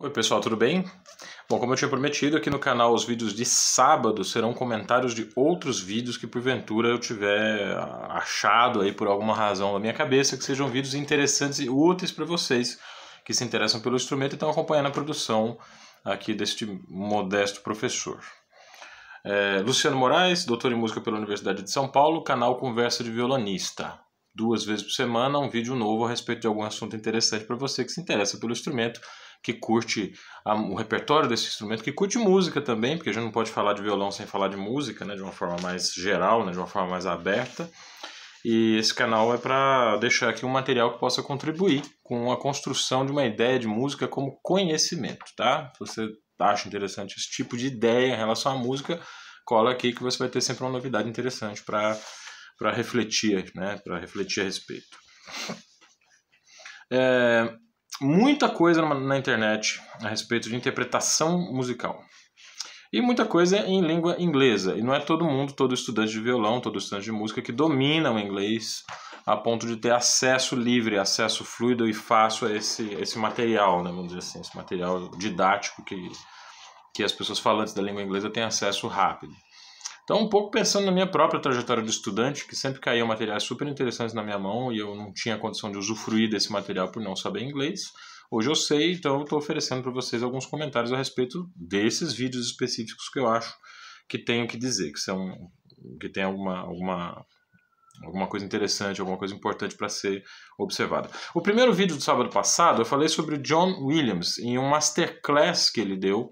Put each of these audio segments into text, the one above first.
Oi pessoal, tudo bem? Bom, como eu tinha prometido, aqui no canal os vídeos de sábado serão comentários de outros vídeos que porventura eu tiver achado aí por alguma razão na minha cabeça, que sejam vídeos interessantes e úteis para vocês que se interessam pelo instrumento e estão acompanhando a produção aqui deste modesto professor. É, Luciano Moraes, doutor em música pela Universidade de São Paulo, canal Conversa de Violonista duas vezes por semana um vídeo novo a respeito de algum assunto interessante para você que se interessa pelo instrumento que curte a, o repertório desse instrumento, que curte música também, porque a gente não pode falar de violão sem falar de música, né, de uma forma mais geral, né, de uma forma mais aberta. E esse canal é para deixar aqui um material que possa contribuir com a construção de uma ideia de música como conhecimento, tá? Se você acha interessante esse tipo de ideia em relação à música, cola aqui que você vai ter sempre uma novidade interessante para para refletir, né? Para refletir a respeito. É, muita coisa na internet a respeito de interpretação musical. E muita coisa é em língua inglesa. E não é todo mundo, todo estudante de violão, todo estudante de música que domina o inglês a ponto de ter acesso livre, acesso fluido e fácil a esse, esse material, né, vamos dizer assim, esse material didático que, que as pessoas falantes da língua inglesa têm acesso rápido. Então, um pouco pensando na minha própria trajetória de estudante, que sempre caía materiais super interessantes na minha mão e eu não tinha condição de usufruir desse material por não saber inglês. Hoje eu sei, então eu estou oferecendo para vocês alguns comentários a respeito desses vídeos específicos que eu acho que tenho que dizer, que são que tem alguma, alguma alguma coisa interessante, alguma coisa importante para ser observada. O primeiro vídeo do sábado passado eu falei sobre o John Williams em um masterclass que ele deu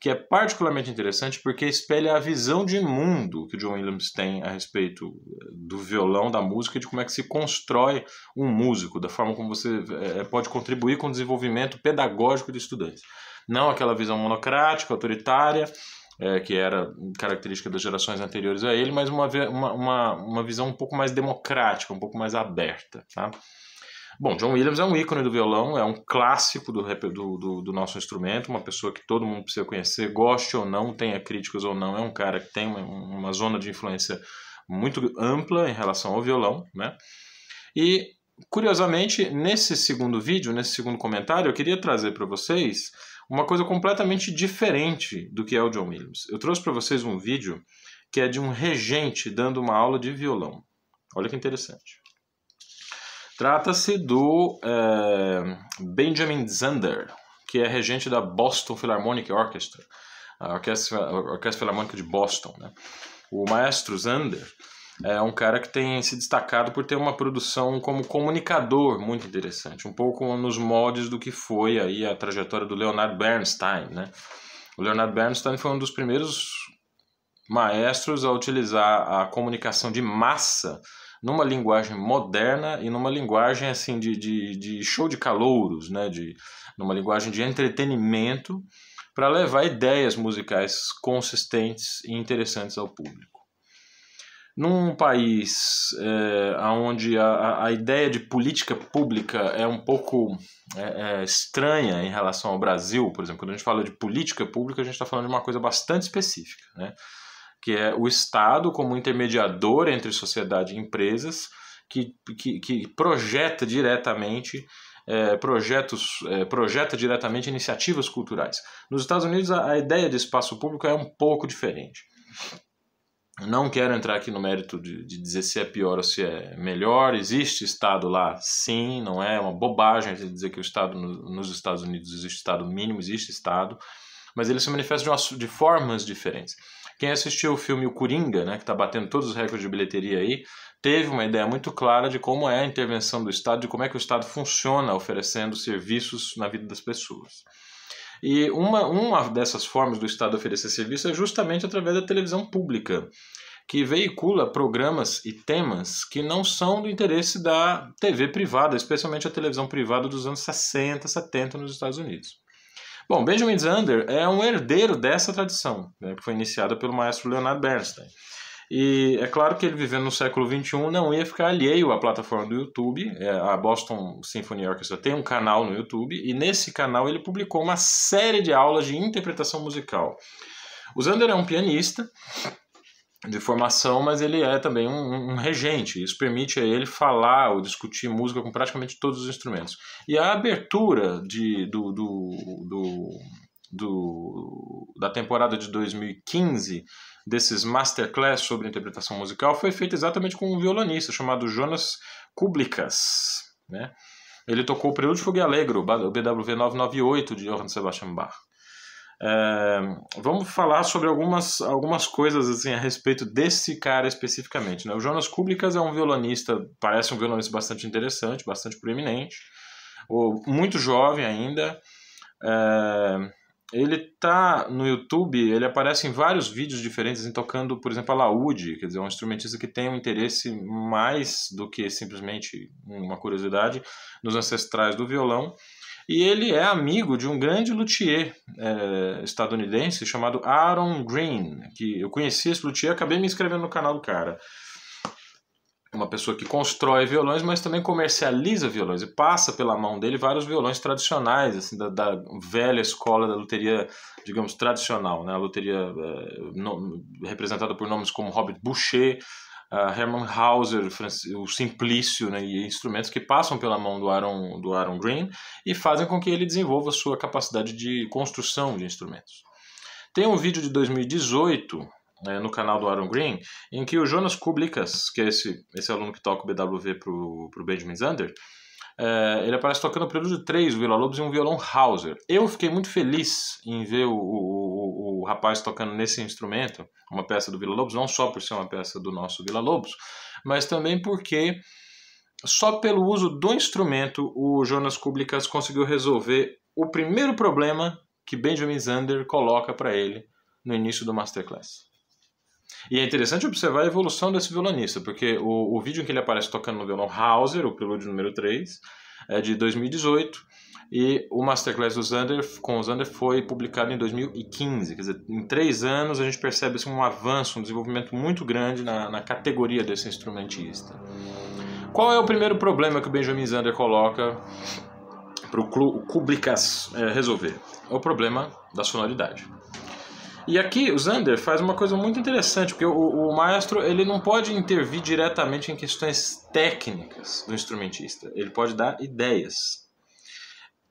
que é particularmente interessante porque espelha a visão de mundo que o John Williams tem a respeito eh, do violão, da música e de como é que se constrói um músico, da forma como você é, pode contribuir com o desenvolvimento pedagógico de estudantes. Não aquela visão monocrática, autoritária, é, que era característica das gerações anteriores a ele, mas uma, uma, uma visão um pouco mais democrática, um pouco mais aberta. Tá? Bom, John Williams é um ícone do violão, é um clássico do, do, do, do nosso instrumento, uma pessoa que todo mundo precisa conhecer, goste ou não, tenha críticas ou não, é um cara que tem uma, uma zona de influência muito ampla em relação ao violão, né? E curiosamente, nesse segundo vídeo, nesse segundo comentário, eu queria trazer para vocês uma coisa completamente diferente do que é o John Williams. Eu trouxe para vocês um vídeo que é de um regente dando uma aula de violão. Olha que interessante. Trata-se do é, Benjamin Zander, que é regente da Boston Philharmonic Orchestra, a Orquestra, a Orquestra Filarmônica de Boston. Né? O maestro Zander é um cara que tem se destacado por ter uma produção como comunicador muito interessante, um pouco nos moldes do que foi aí a trajetória do Leonard Bernstein, né? O Leonard Bernstein foi um dos primeiros maestros a utilizar a comunicação de massa numa linguagem moderna e numa linguagem assim de, de, de show de calouros, né? de, numa linguagem de entretenimento, para levar ideias musicais consistentes e interessantes ao público. Num país é, eh, onde a, a ideia de política pública é um pouco é, é, estranha em relação ao Brasil, por exemplo, quando a gente fala de política pública, a gente está falando de uma coisa bastante específica. Né? que é o Estado como intermediador entre sociedade e empresas, que, que, que projeta diretamente é, projetos, é, projeta diretamente iniciativas culturais. Nos Estados Unidos, a, a ideia de espaço público é um pouco diferente. Não quero entrar aqui no mérito de, de, dizer se é pior ou se é melhor. Existe Estado lá? Sim, não é uma bobagem dizer que o Estado no, nos Estados Unidos existe Estado mínimo, existe Estado, mas ele se manifesta de, uma, de formas diferentes. Quem assistiu o filme O Coringa, né, que está batendo todos os recordes de bilheteria aí, teve uma ideia muito clara de como é a intervenção do Estado, de como é que o Estado funciona oferecendo serviços na vida das pessoas. E uma, uma dessas formas do Estado oferecer serviço é justamente através da televisão pública, que veicula programas e temas que não são do interesse da TV privada, especialmente a televisão privada dos anos 60, 70 nos Estados Unidos. Bom, Benjamin Zander é um herdeiro dessa tradição, né, que foi iniciada pelo maestro Leonard Bernstein. E é claro que ele vivendo no século XXI não ia ficar alheio à plataforma do YouTube. É, a Boston Symphony Orchestra tem um canal no YouTube e nesse canal ele publicou uma série de aulas de interpretação musical. O Zander é um pianista de formação, mas ele é também um, um, regente. Isso permite a ele falar ou discutir música com praticamente todos os instrumentos. E a abertura de, do, do, do, do da temporada de 2015 desses masterclass sobre interpretação musical foi feita exatamente com um violonista chamado Jonas Kublicas, né? Ele tocou o Prelúdio Fogo Alegro, o BWV 998 de Johann Sebastian Bach. É, vamos falar sobre algumas, algumas coisas assim, a respeito desse cara especificamente. Né? O Jonas Kublikas é um violonista, parece um violonista bastante interessante, bastante proeminente, ou, muito jovem ainda. É, ele está no YouTube, ele aparece em vários vídeos diferentes, assim, tocando, por exemplo, a laúde, quer dizer, é um instrumentista que tem um interesse mais do que simplesmente uma curiosidade nos ancestrais do violão e ele é amigo de um grande luthier é, estadunidense chamado Aaron Green, que eu conheci esse luthier, acabei me inscrevendo no canal do cara. É uma pessoa que constrói violões, mas também comercializa violões e passa pela mão dele vários violões tradicionais, assim, da, da velha escola da loteria, digamos, tradicional, né? A loteria é, eh, no, representada por nomes como Robert Boucher, uh, Herman Hauser, o Simplício né, e instrumentos que passam pela mão do Aaron, do Aaron Green e fazem com que ele desenvolva sua capacidade de construção de instrumentos. Tem um vídeo de 2018 né, no canal do Aaron Green em que o Jonas Kublicas, que é esse, esse aluno que toca o BWV para o Benjamin Zander, é, ele aparece tocando o prelúdio 3, o Vila Lobos e um violão Hauser. Eu fiquei muito feliz em ver o, o rapaz tocando nesse instrumento, uma peça do Vila Lobos, não só por ser uma peça do nosso Vila Lobos, mas também porque só pelo uso do instrumento o Jonas Kublikas conseguiu resolver o primeiro problema que Benjamin Zander coloca para ele no início do Masterclass. E é interessante observar a evolução desse violonista, porque o, o vídeo em que ele aparece tocando no violão Hauser, o prelúdio número 3, é, de 2018 e o Masterclass do Zander, com o Zander foi publicado em 2015. Quer dizer, em três anos a gente percebe assim, um avanço, um desenvolvimento muito grande na, na categoria desse instrumentista. Qual é o primeiro problema que o Benjamin Zander coloca para o Kublikas é, resolver? É o problema da sonoridade. E aqui o Zander faz uma coisa muito interessante, porque o, o maestro ele não pode intervir diretamente em questões técnicas do instrumentista, ele pode dar ideias.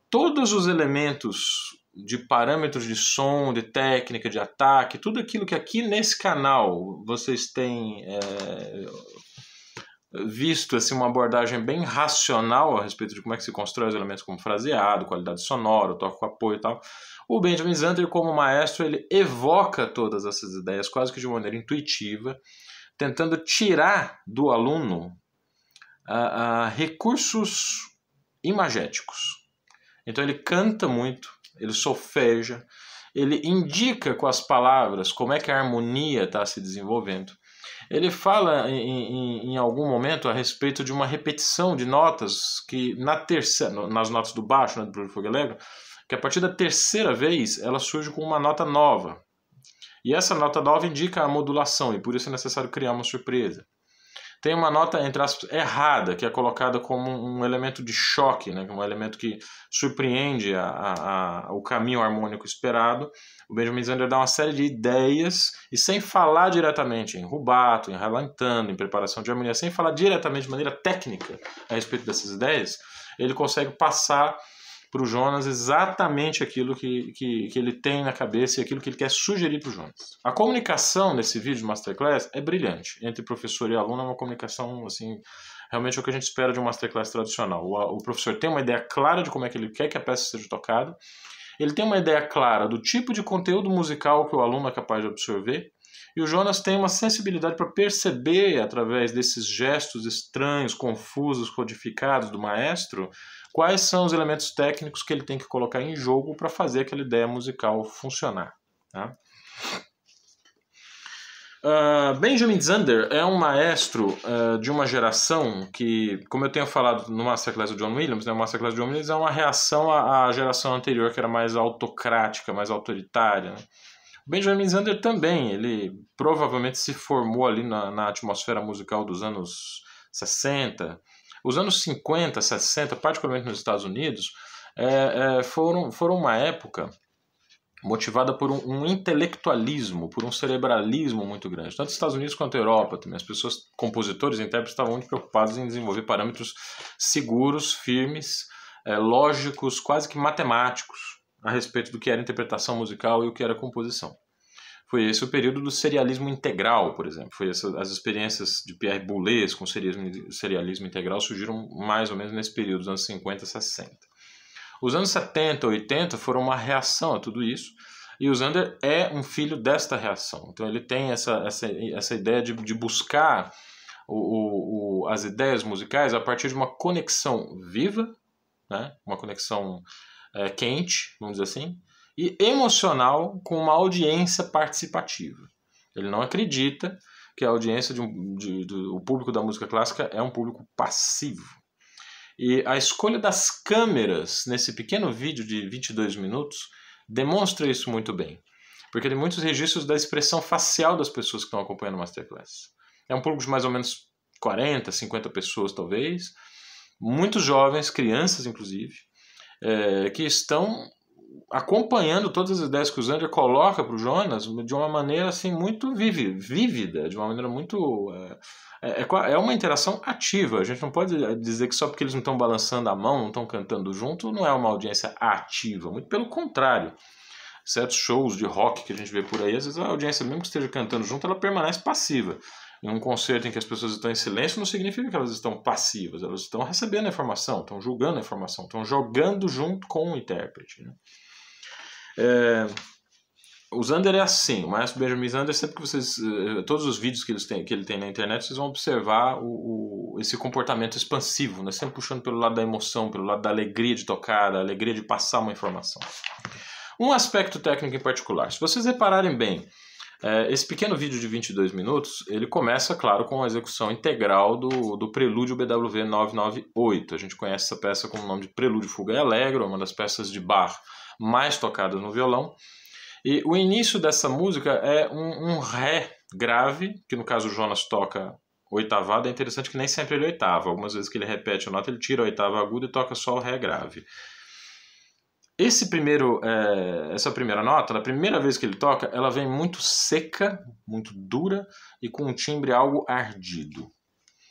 Todos os elementos de parâmetros de som, de técnica, de ataque, tudo aquilo que aqui nesse canal vocês têm é, visto assim, uma abordagem bem racional a respeito de como é que se constrói os elementos como fraseado, qualidade sonora, toque com apoio e tal. O Benjamin Zander, como maestro, ele evoca todas essas ideias quase que de maneira intuitiva, tentando tirar do aluno uh, uh, recursos imagéticos. Então ele canta muito, ele solfeja, ele indica com as palavras como é que a harmonia está se desenvolvendo. Ele fala em, em, em, algum momento a respeito de uma repetição de notas que na terceira, nas notas do baixo, né, do Bruno que a partir da terceira vez ela surge com uma nota nova. E essa nota nova indica a modulação, e por isso é necessário criar uma surpresa. Tem uma nota, entre aspas, errada, que é colocada como um elemento de choque, né? um elemento que surpreende a, a, a, o caminho harmônico esperado. O Benjamin Zander dá uma série de ideias, e sem falar diretamente em rubato, em ralentando, em preparação de harmonia, sem falar diretamente de maneira técnica a respeito dessas ideias, ele consegue passar para o Jonas exatamente aquilo que, que, que, ele tem na cabeça e aquilo que ele quer sugerir para o Jonas. A comunicação nesse vídeo de Masterclass é brilhante. Entre professor e aluno é uma comunicação assim realmente é o que a gente espera de um masterclass tradicional. O, o, professor tem uma ideia clara de como é que ele quer que a peça seja tocada, ele tem uma ideia clara do tipo de conteúdo musical que o aluno é capaz de absorver, e o Jonas tem uma sensibilidade para perceber, através desses gestos estranhos, confusos, codificados do maestro, quais são os elementos técnicos que ele tem que colocar em jogo para fazer aquela ideia musical funcionar. Tá? Uh, Benjamin Zander é um maestro uh, de uma geração que, como eu tenho falado no Masterclass do John Williams, né, o Masterclass do John Williams é uma reação à, à geração anterior que era mais autocrática, mais autoritária. Né? Benjamin Zander também, ele provavelmente se formou ali na, na atmosfera musical dos anos 60. Os anos 50, 60, particularmente nos Estados Unidos, é, é, foram, foram uma época motivada por um, um, intelectualismo, por um cerebralismo muito grande. Tanto os Estados Unidos quanto a Europa também. As pessoas, compositores e intérpretes, estavam muito preocupados em desenvolver parâmetros seguros, firmes, é, lógicos, quase que matemáticos a respeito do que era interpretação musical e o que era composição. Foi esse o período do serialismo integral, por exemplo. Foi essa, as experiências de Pierre Boulez com serialismo, serialismo integral surgiram mais ou menos nesse período, dos anos 50 e 60. Os anos 70 e 80 foram uma reação a tudo isso, e o Zander é um filho desta reação. Então ele tem essa, essa, essa ideia de, de buscar o, o, as ideias musicais a partir de uma conexão viva, né? uma conexão é, quente, vamos dizer assim, e emocional com uma audiência participativa. Ele não acredita que a audiência de, um, de, de público da música clássica é um público passivo. E a escolha das câmeras nesse pequeno vídeo de 22 minutos demonstra isso muito bem, porque tem muitos registros da expressão facial das pessoas que estão acompanhando o Masterclass. É um público de mais ou menos 40, 50 pessoas, talvez, muitos jovens, crianças inclusive, é, que estão acompanhando todas as ideias que o Zander coloca para o Jonas de uma maneira assim muito vívida, de uma maneira muito é, é, é, é, uma interação ativa. A gente não pode dizer que só porque eles não estão balançando a mão, não estão cantando junto, não é uma audiência ativa. Muito pelo contrário. Certos shows de rock que a gente vê por aí, às vezes a audiência, mesmo que esteja cantando junto, ela permanece passiva. Em um concerto em que as pessoas estão em silêncio não significa que elas estão passivas, elas estão recebendo a informação, estão julgando a informação, estão jogando junto com o intérprete. Né? É, o Zander é assim, o Maestro Benjamin Zander, sempre que vocês. Eh, todos os vídeos que, eles têm, que ele tem na internet, vocês vão observar o, o, esse comportamento expansivo, né? sempre puxando pelo lado da emoção, pelo lado da alegria de tocar, da alegria de passar uma informação. Um aspecto técnico em particular, se vocês repararem bem, é, esse pequeno vídeo de 22 minutos, ele começa, claro, com a execução integral do, do Prelúdio BWV 998. A gente conhece essa peça com o nome de Prelúdio Fuga e Alegro, uma das peças de bar mais tocadas no violão. E o início dessa música é um, um ré grave, que no caso o Jonas toca oitavada, é interessante que nem sempre ele é oitava. Algumas vezes que ele repete a nota, ele tira a oitava aguda e toca só o ré grave. Esse primeiro, é, essa primeira nota, na primeira vez que ele toca, ela vem muito seca, muito dura e com um timbre algo ardido.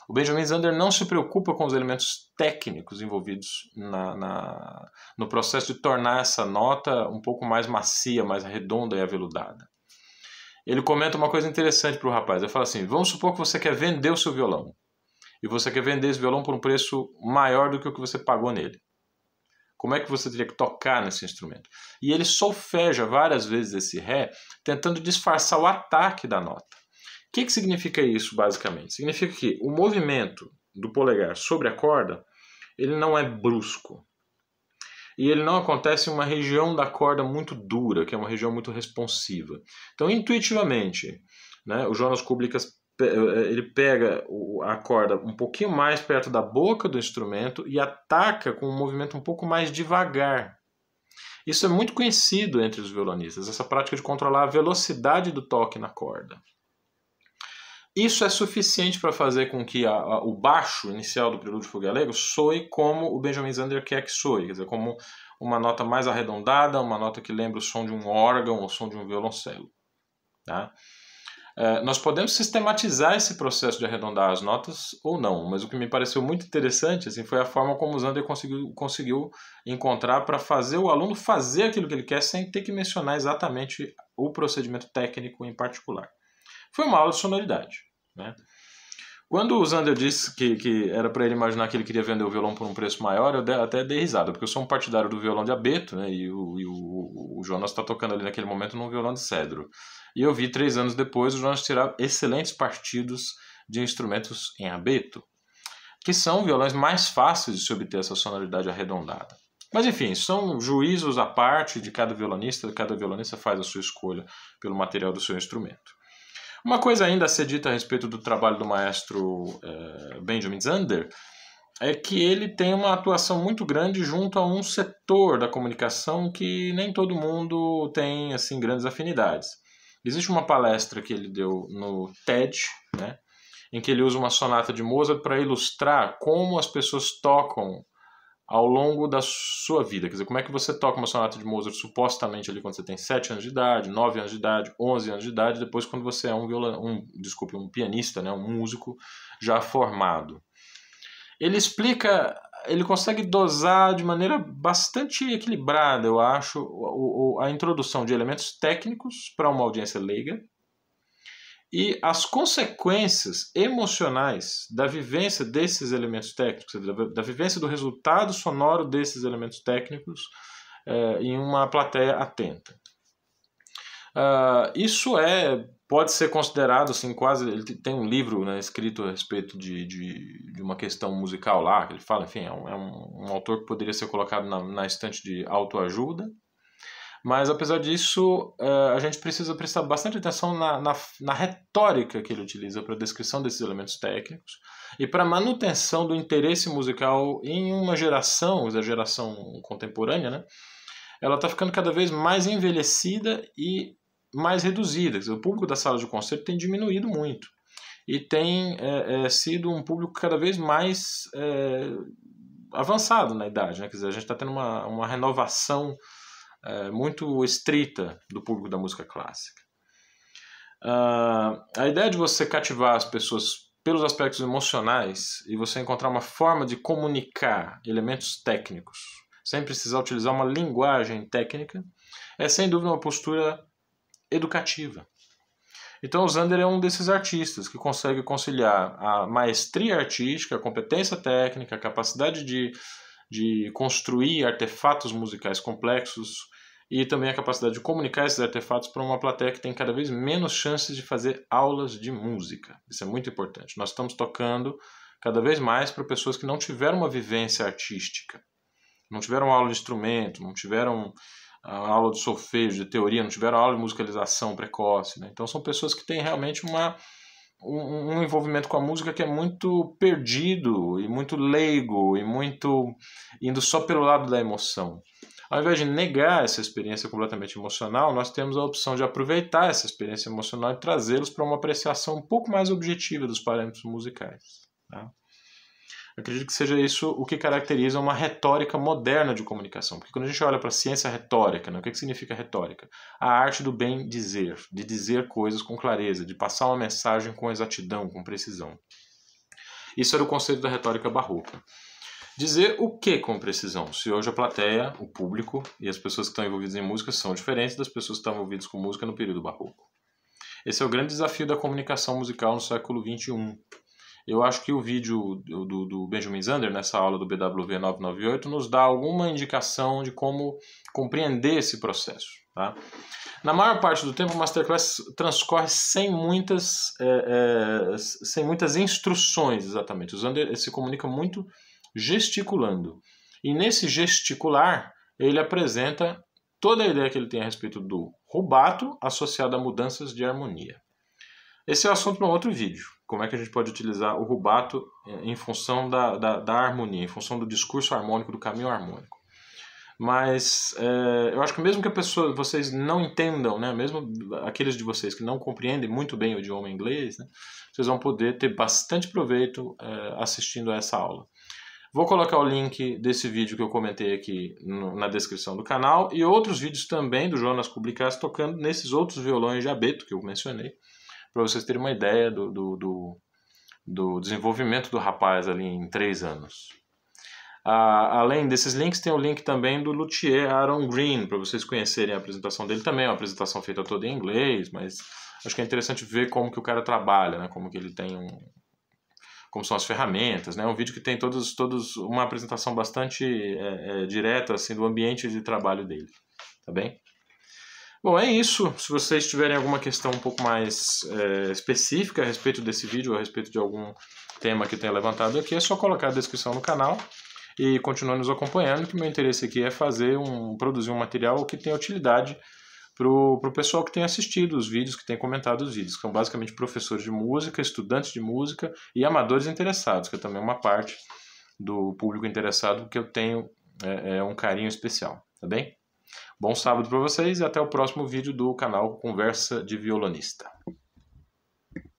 O Benjamin Zander não se preocupa com os elementos técnicos envolvidos na, na, no processo de tornar essa nota um pouco mais macia, mais redonda e aveludada. Ele comenta uma coisa interessante para o rapaz. Ele fala assim: vamos supor que você quer vender o seu violão e você quer vender esse violão por um preço maior do que o que você pagou nele. Como é que você teria que tocar nesse instrumento? E ele solfeja várias vezes esse Ré, tentando disfarçar o ataque da nota. O que, que significa isso, basicamente? Significa que o movimento do polegar sobre a corda ele não é brusco. E ele não acontece em uma região da corda muito dura, que é uma região muito responsiva. Então, intuitivamente, né, o Jonas Kublikas eh, eh, ele pega a corda um pouquinho mais perto da boca do instrumento e ataca com um movimento um pouco mais devagar. Isso é muito conhecido entre os violonistas, essa prática de controlar a velocidade do toque na corda. Isso é suficiente para fazer com que a, a, o baixo inicial do prelúdio fugalego soe como o Benjamin Zander quer que soe, quer dizer, como uma nota mais arredondada, uma nota que lembra o som de um órgão ou o som de um violoncelo. Tá? É, nós podemos sistematizar esse processo de arredondar as notas ou não, mas o que me pareceu muito interessante assim, foi a forma como o Zander conseguiu, conseguiu encontrar para fazer o aluno fazer aquilo que ele quer sem ter que mencionar exatamente o procedimento técnico em particular. Foi uma aula de sonoridade. Né? Quando o Zander disse que, que era para ele imaginar que ele queria vender o violão por um preço maior, eu até dei risada, porque eu sou um partidário do violão de abeto, né, e o, e o, o Jonas está tocando ali naquele momento num violão de cedro. E eu vi três anos depois o Jonas tirar excelentes partidos de instrumentos em abeto, que são violões mais fáceis de se obter essa sonoridade arredondada. Mas enfim, são juízos à parte de cada violonista, cada violonista faz a sua escolha pelo material do seu instrumento. Uma coisa ainda a ser dita a respeito do trabalho do maestro é, Benjamin Zander é que ele tem uma atuação muito grande junto a um setor da comunicação que nem todo mundo tem assim grandes afinidades. Existe uma palestra que ele deu no TED, né, em que ele usa uma sonata de Mozart para ilustrar como as pessoas tocam ao longo da sua vida? Quer dizer, como é que você toca uma sonata de Mozart supostamente ali quando você tem 7 anos de idade, 9 anos de idade, 11 anos de idade, depois quando você é um viola, um, desculpe, um pianista, né, um músico já formado. Ele explica, ele consegue dosar de maneira bastante equilibrada, eu acho, a introdução de elementos técnicos para uma audiência leiga, e as consequências emocionais da vivência desses elementos técnicos, da vivência do resultado sonoro desses elementos técnicos é, em uma plateia atenta. Uh, isso é pode ser considerado assim quase ele tem um livro né, escrito a respeito de, de, de, uma questão musical lá que ele fala enfim é um, é um, autor que poderia ser colocado na, na estante de autoajuda mas, apesar disso, eh, a gente precisa prestar bastante atenção na, na, na retórica que ele utiliza para a descrição desses elementos técnicos e para a manutenção do interesse musical em uma geração, a geração contemporânea, né? ela está ficando cada vez mais envelhecida e mais reduzida. O público da sala de concerto tem diminuído muito e tem é, é, sido um público cada vez mais é, avançado na idade. Né? Quer dizer, a gente está tendo uma, uma renovação é, muito estrita do público da música clássica. Uh, a ideia de você cativar as pessoas pelos aspectos emocionais e você encontrar uma forma de comunicar elementos técnicos sem precisar utilizar uma linguagem técnica é sem dúvida uma postura educativa. Então o Zander é um desses artistas que consegue conciliar a maestria artística, a competência técnica, a capacidade de de construir artefatos musicais complexos e também a capacidade de comunicar esses artefatos para uma plateia que tem cada vez menos chances de fazer aulas de música. Isso é muito importante. Nós estamos tocando cada vez mais para pessoas que não tiveram uma vivência artística, não tiveram aula de instrumento, não tiveram ah, aula de solfejo, de teoria, não tiveram aula de musicalização precoce. Né? Então são pessoas que têm realmente uma um, um, envolvimento com a música que é muito perdido e muito leigo e muito indo só pelo lado da emoção. Ao invés de negar essa experiência completamente emocional, nós temos a opção de aproveitar essa experiência emocional e trazê-los para uma apreciação um pouco mais objetiva dos parâmetros musicais. Tá? acredito que seja isso o que caracteriza uma retórica moderna de comunicação. Porque quando a gente olha para a ciência retórica, né, o que, que significa retórica? A arte do bem dizer, de dizer coisas com clareza, de passar uma mensagem com exatidão, com precisão. Isso era o conceito da retórica barroca. Dizer o que com precisão? Se hoje a plateia, o público e as pessoas que estão envolvidas em música são diferentes das pessoas que estavam envolvidas com música no período barroco. Esse é o grande desafio da comunicação musical no século XXI eu acho que o vídeo do, do Benjamin Zander, nessa aula do BWV 998, nos dá alguma indicação de como compreender esse processo. Tá? Na maior parte do tempo, o Masterclass transcorre sem muitas, é, é, sem muitas instruções, exatamente. O Zander se comunica muito gesticulando. E nesse gesticular, ele apresenta toda a ideia que ele tem a respeito do rubato associado a mudanças de harmonia. Esse é o assunto no outro vídeo como é que a gente pode utilizar o rubato é, em função da, da, da harmonia, em função do discurso harmônico, do caminho harmônico. Mas é, eu acho que mesmo que a pessoa, vocês não entendam, né, mesmo aqueles de vocês que não compreendem muito bem o idioma inglês, né, vocês vão poder ter bastante proveito é, assistindo a essa aula. Vou colocar o link desse vídeo que eu comentei aqui no, na descrição do canal e outros vídeos também do Jonas Publicas tocando nesses outros violões de abeto que eu mencionei para vocês terem uma ideia do, do, do, do, desenvolvimento do rapaz ali em três anos. Ah, além desses links, tem o link também do Luthier Aaron Green, para vocês conhecerem a apresentação dele também, é uma apresentação feita toda em inglês, mas acho que é interessante ver como que o cara trabalha, né? como que ele tem um, como são as ferramentas, né? É um vídeo que tem todos, todos uma apresentação bastante é, é, direta assim do ambiente de trabalho dele, tá bem? Bom, é isso. Se vocês tiverem alguma questão um pouco mais é, específica a respeito desse vídeo, a respeito de algum tema que tenha levantado aqui, é só colocar a descrição no canal e continuar nos acompanhando, que meu interesse aqui é fazer um, produzir um material que tenha utilidade para o pessoal que tem assistido os vídeos, que tem comentado os vídeos, que são basicamente professores de música, estudantes de música e amadores interessados, que é também uma parte do público interessado que eu tenho é, é um carinho especial, tá bem? Bom sábado para vocês e até o próximo vídeo do canal Conversa de Violonista.